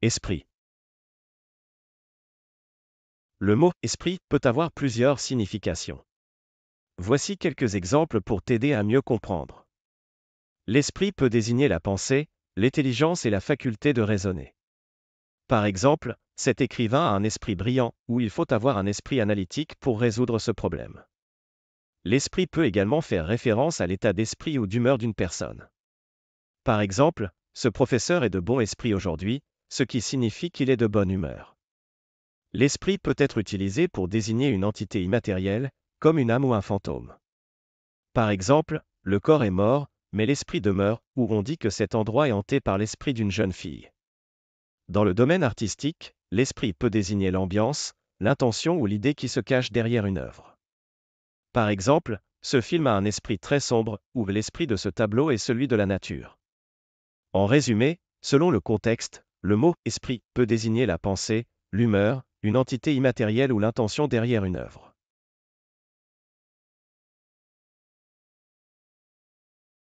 esprit. Le mot esprit peut avoir plusieurs significations. Voici quelques exemples pour t'aider à mieux comprendre. L'esprit peut désigner la pensée, l'intelligence et la faculté de raisonner. Par exemple, cet écrivain a un esprit brillant, ou il faut avoir un esprit analytique pour résoudre ce problème. L'esprit peut également faire référence à l'état d'esprit ou d'humeur d'une personne. Par exemple, ce professeur est de bon esprit aujourd'hui, ce qui signifie qu'il est de bonne humeur. L'esprit peut être utilisé pour désigner une entité immatérielle, comme une âme ou un fantôme. Par exemple, le corps est mort, mais l'esprit demeure, ou on dit que cet endroit est hanté par l'esprit d'une jeune fille. Dans le domaine artistique, l'esprit peut désigner l'ambiance, l'intention ou l'idée qui se cache derrière une œuvre. Par exemple, ce film a un esprit très sombre, où l'esprit de ce tableau est celui de la nature. En résumé, selon le contexte, le mot esprit peut désigner la pensée, l'humeur, une entité immatérielle ou l'intention derrière une œuvre.